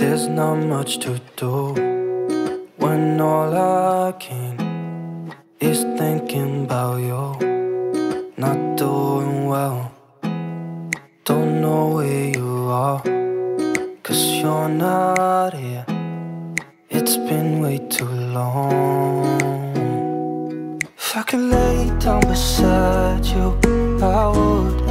There's not much to do when all I can is thinking about you. Not doing well, don't know where you are, cause you're not here. It's been way too long. If I could lay down beside you, I would.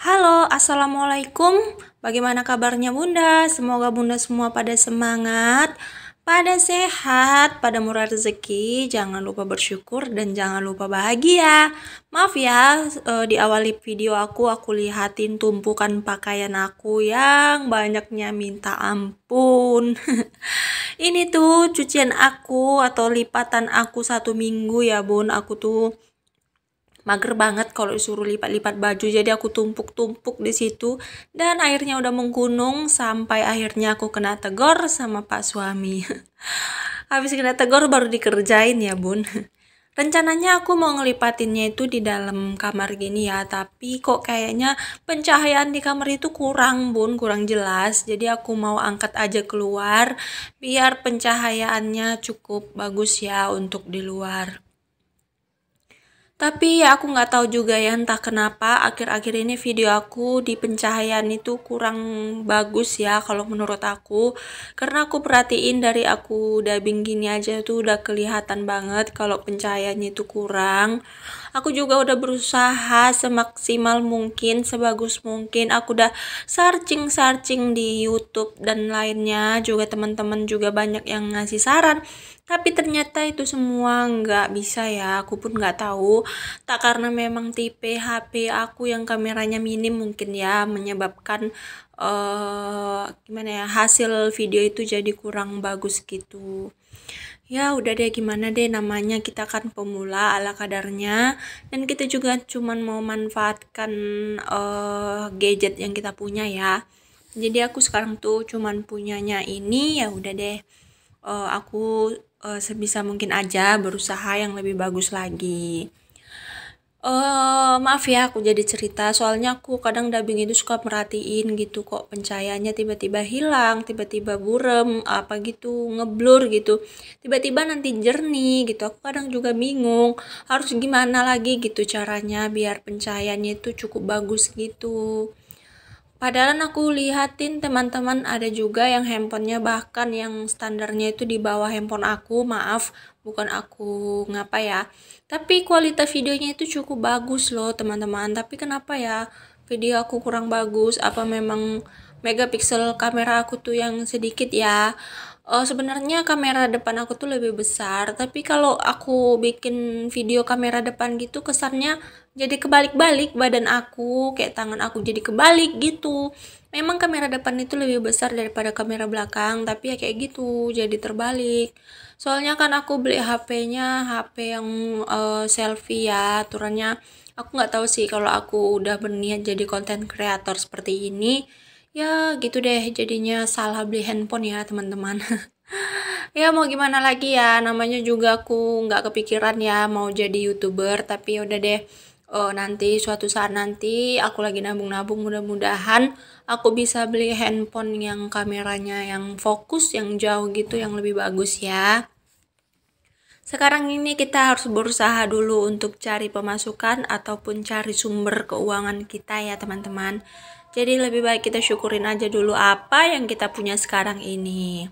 Halo, Assalamualaikum Bagaimana kabarnya bunda? Semoga bunda semua pada semangat pada sehat, pada murah rezeki, jangan lupa bersyukur dan jangan lupa bahagia. Maaf ya, eh, di awal video aku aku lihatin tumpukan pakaian aku yang banyaknya minta ampun. Ini tuh cucian aku atau lipatan aku satu minggu ya bun, aku tuh mager banget kalau disuruh lipat-lipat baju jadi aku tumpuk-tumpuk di situ dan airnya udah menggunung sampai akhirnya aku kena tegor sama pak suami habis kena tegor baru dikerjain ya bun Rencananya aku mau ngelipatinnya itu di dalam kamar gini ya, tapi kok kayaknya pencahayaan di kamar itu kurang bun, kurang jelas. Jadi aku mau angkat aja keluar, biar pencahayaannya cukup bagus ya untuk di luar. Tapi ya aku nggak tahu juga ya entah kenapa akhir-akhir ini video aku di pencahayaan itu kurang bagus ya kalau menurut aku. Karena aku perhatiin dari aku dubbing gini aja tuh udah kelihatan banget kalau pencahayaannya itu kurang. Aku juga udah berusaha semaksimal mungkin, sebagus mungkin. Aku udah searching-searching di YouTube dan lainnya. Juga teman-teman juga banyak yang ngasih saran tapi ternyata itu semua nggak bisa ya aku pun nggak tahu tak karena memang tipe HP aku yang kameranya minim mungkin ya menyebabkan uh, gimana ya hasil video itu jadi kurang bagus gitu ya udah deh gimana deh namanya kita kan pemula ala kadarnya dan kita juga cuman mau manfaatkan uh, gadget yang kita punya ya jadi aku sekarang tuh cuman punyanya ini ya udah deh uh, aku uh, sebisa mungkin aja berusaha yang lebih bagus lagi. Uh, maaf ya aku jadi cerita soalnya aku kadang dubbing itu suka merhatiin gitu kok pencahayaannya tiba-tiba hilang tiba-tiba burem apa gitu ngeblur gitu tiba-tiba nanti jernih gitu aku kadang juga bingung harus gimana lagi gitu caranya biar pencahayaannya itu cukup bagus gitu Padahal aku lihatin teman-teman ada juga yang handphonenya bahkan yang standarnya itu di bawah handphone aku, maaf bukan aku ngapa ya. Tapi kualitas videonya itu cukup bagus loh teman-teman, tapi kenapa ya video aku kurang bagus? Apa memang megapiksel kamera aku tuh yang sedikit ya? uh, sebenarnya kamera depan aku tuh lebih besar tapi kalau aku bikin video kamera depan gitu kesannya jadi kebalik-balik badan aku kayak tangan aku jadi kebalik gitu memang kamera depan itu lebih besar daripada kamera belakang tapi ya kayak gitu jadi terbalik soalnya kan aku beli HP-nya HP yang uh, selfie ya aturannya aku nggak tahu sih kalau aku udah berniat jadi konten kreator seperti ini ya gitu deh jadinya salah beli handphone ya teman-teman ya mau gimana lagi ya namanya juga aku nggak kepikiran ya mau jadi youtuber tapi ya udah deh uh, nanti suatu saat nanti aku lagi nabung-nabung mudah-mudahan aku bisa beli handphone yang kameranya yang fokus yang jauh gitu yang lebih bagus ya sekarang ini kita harus berusaha dulu untuk cari pemasukan ataupun cari sumber keuangan kita ya teman-teman jadi lebih baik kita syukurin aja dulu apa yang kita punya sekarang ini.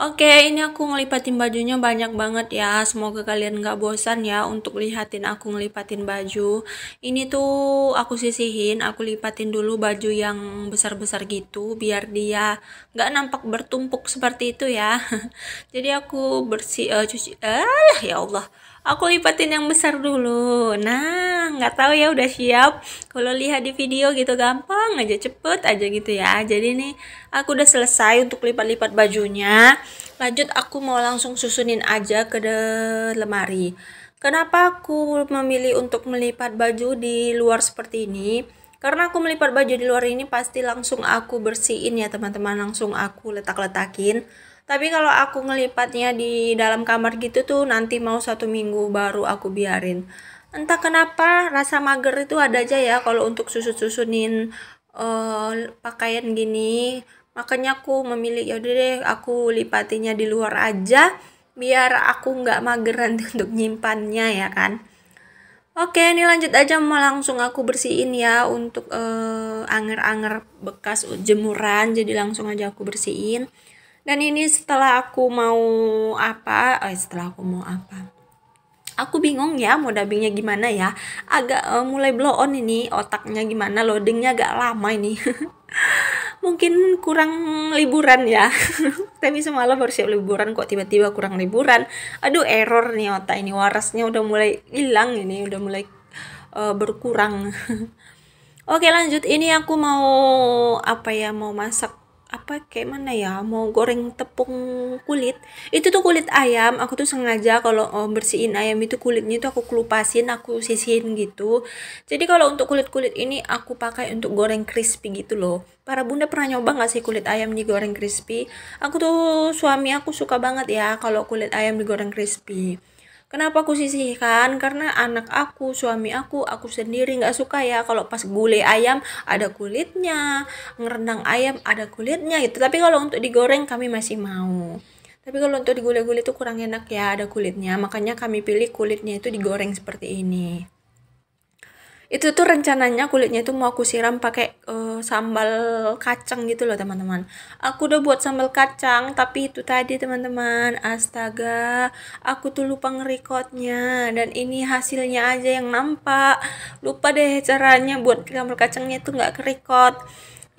Oke, ini aku ngelipatin bajunya banyak banget ya. Semoga kalian gak bosan ya untuk lihatin aku ngelipatin baju. Ini tuh aku sisihin, aku lipatin dulu baju yang besar-besar gitu biar dia gak nampak bertumpuk seperti itu ya. Jadi aku bersih, uh, cuci, eh, alah ya Allah aku lipatin yang besar dulu nah nggak tahu ya udah siap kalau lihat di video gitu gampang aja cepet aja gitu ya jadi nih aku udah selesai untuk lipat-lipat bajunya lanjut aku mau langsung susunin aja ke lemari kenapa aku memilih untuk melipat baju di luar seperti ini karena aku melipat baju di luar ini pasti langsung aku bersihin ya teman-teman langsung aku letak-letakin tapi kalau aku ngelipatnya di dalam kamar gitu tuh nanti mau satu minggu baru aku biarin entah kenapa rasa mager itu ada aja ya kalau untuk susut-susunin uh, eh, pakaian gini makanya aku memilih yaudah deh aku lipatinya di luar aja biar aku nggak mager nanti untuk nyimpannya ya kan oke ini lanjut aja mau langsung aku bersihin ya untuk eh, anger-anger uh, bekas jemuran jadi langsung aja aku bersihin dan ini setelah aku mau apa? oh, setelah aku mau apa? Aku bingung ya mau dubbingnya gimana ya. Agak uh, mulai blow on ini otaknya gimana loadingnya agak lama ini. Mungkin kurang liburan ya. Tapi semalam baru siap liburan kok tiba-tiba kurang liburan. Aduh error nih otak ini warasnya udah mulai hilang ini, udah mulai uh, berkurang. Oke lanjut ini aku mau apa ya mau masak apa kayak mana ya mau goreng tepung kulit itu tuh kulit ayam aku tuh sengaja kalau oh, bersihin ayam itu kulitnya tuh aku kelupasin aku sisihin gitu jadi kalau untuk kulit kulit ini aku pakai untuk goreng crispy gitu loh para bunda pernah nyoba nggak sih kulit ayam digoreng crispy aku tuh suami aku suka banget ya kalau kulit ayam digoreng crispy Kenapa aku sisihkan? Karena anak aku, suami aku, aku sendiri nggak suka ya kalau pas gulai ayam ada kulitnya, ngerendang ayam ada kulitnya gitu. Tapi kalau untuk digoreng kami masih mau. Tapi kalau untuk digulai-gulai itu kurang enak ya ada kulitnya. Makanya kami pilih kulitnya itu digoreng seperti ini. Itu tuh rencananya kulitnya itu mau aku siram pakai uh, sambal kacang gitu loh teman-teman aku udah buat sambal kacang tapi itu tadi teman-teman astaga aku tuh lupa ngerekodnya dan ini hasilnya aja yang nampak lupa deh caranya buat sambal kacangnya tuh nggak kerekod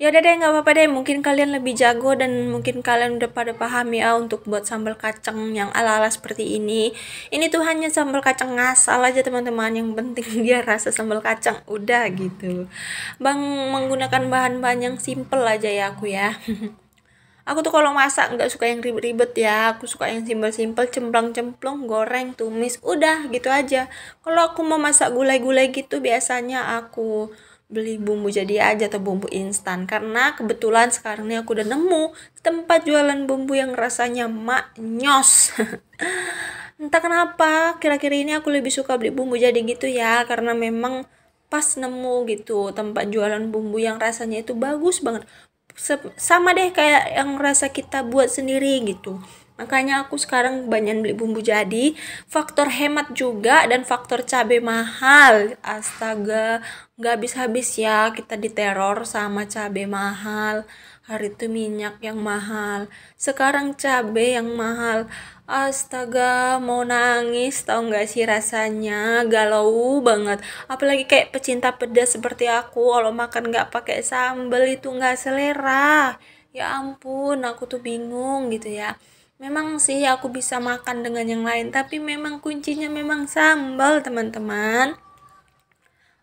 ya udah deh nggak apa-apa deh mungkin kalian lebih jago dan mungkin kalian udah pada paham ya untuk buat sambal kacang yang ala-ala seperti ini ini tuh hanya sambal kacang ngasal aja teman-teman yang penting dia rasa sambal kacang udah gitu bang menggunakan bahan-bahan yang simple aja ya aku ya aku tuh kalau masak nggak suka yang ribet-ribet ya aku suka yang simple-simple cemplang-cemplung goreng tumis udah gitu aja kalau aku mau masak gulai-gulai gitu biasanya aku beli bumbu jadi aja atau bumbu instan karena kebetulan sekarang ini aku udah nemu tempat jualan bumbu yang rasanya maknyos entah kenapa kira-kira ini aku lebih suka beli bumbu jadi gitu ya karena memang pas nemu gitu tempat jualan bumbu yang rasanya itu bagus banget sama deh kayak yang rasa kita buat sendiri gitu Makanya aku sekarang banyak beli bumbu jadi, faktor hemat juga dan faktor cabai mahal. Astaga, nggak habis-habis ya kita diteror sama cabai mahal. Hari itu minyak yang mahal, sekarang cabai yang mahal. Astaga, mau nangis tau nggak sih rasanya galau banget. Apalagi kayak pecinta pedas seperti aku, kalau makan nggak pakai sambel itu nggak selera. Ya ampun, aku tuh bingung gitu ya. Memang sih aku bisa makan dengan yang lain, tapi memang kuncinya memang sambal, teman-teman.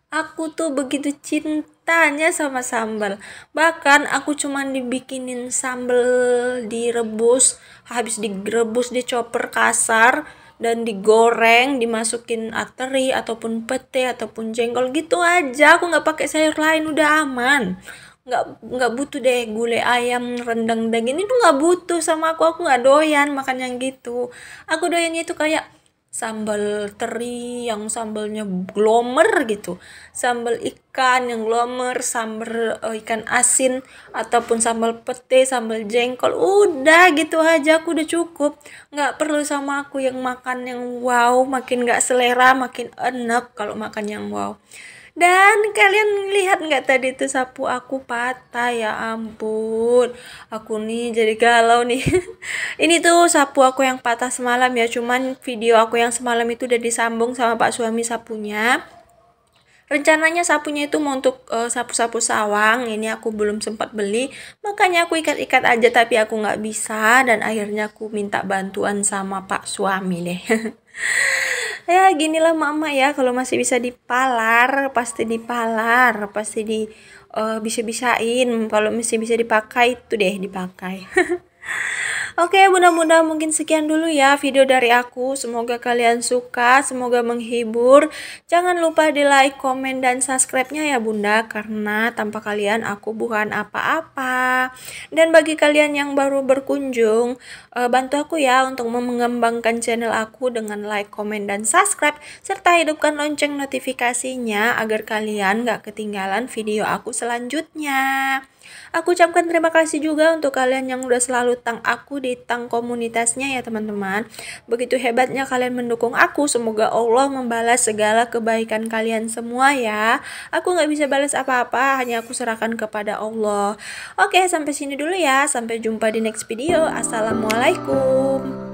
Aku tuh begitu cintanya sama sambal. Bahkan aku cuman dibikinin sambal direbus, habis direbus dicoper kasar dan digoreng, dimasukin ateri ataupun pete ataupun jengkol gitu aja. Aku nggak pakai sayur lain, udah aman nggak nggak butuh deh gulai ayam rendang daging itu nggak butuh sama aku aku nggak doyan makan yang gitu aku doyannya itu kayak sambal teri yang sambalnya glomer gitu sambal ikan yang glomer sambal uh, ikan asin ataupun sambal pete sambal jengkol udah gitu aja aku udah cukup nggak perlu sama aku yang makan yang wow makin nggak selera makin enak kalau makan yang wow dan kalian lihat nggak tadi itu sapu aku patah ya ampun. Aku nih jadi galau nih. Ini tuh sapu aku yang patah semalam ya. Cuman video aku yang semalam itu udah disambung sama pak suami sapunya. Rencananya sapunya itu mau untuk eh, sapu-sapu uh, sawang, ini aku belum sempat beli, makanya aku ikat-ikat aja tapi aku nggak bisa dan akhirnya aku minta bantuan sama pak suami deh. ya ginilah mama ya kalau masih bisa dipalar pasti dipalar pasti di uh, eh, bisa bisain kalau masih bisa dipakai itu deh dipakai Oke, mudah-mudahan mungkin sekian dulu ya video dari aku. Semoga kalian suka, semoga menghibur. Jangan lupa di like, komen, dan subscribe-nya ya bunda. Karena tanpa kalian aku bukan apa-apa. Dan bagi kalian yang baru berkunjung, eh, bantu aku ya untuk mengembangkan channel aku dengan like, komen, dan subscribe. Serta hidupkan lonceng notifikasinya agar kalian gak ketinggalan video aku selanjutnya. Aku ucapkan terima kasih juga untuk kalian yang udah selalu tang aku di tang komunitasnya ya teman-teman. Begitu hebatnya kalian mendukung aku, semoga Allah membalas segala kebaikan kalian semua ya. Aku gak bisa balas apa-apa, hanya aku serahkan kepada Allah. Oke, sampai sini dulu ya. Sampai jumpa di next video. Assalamualaikum.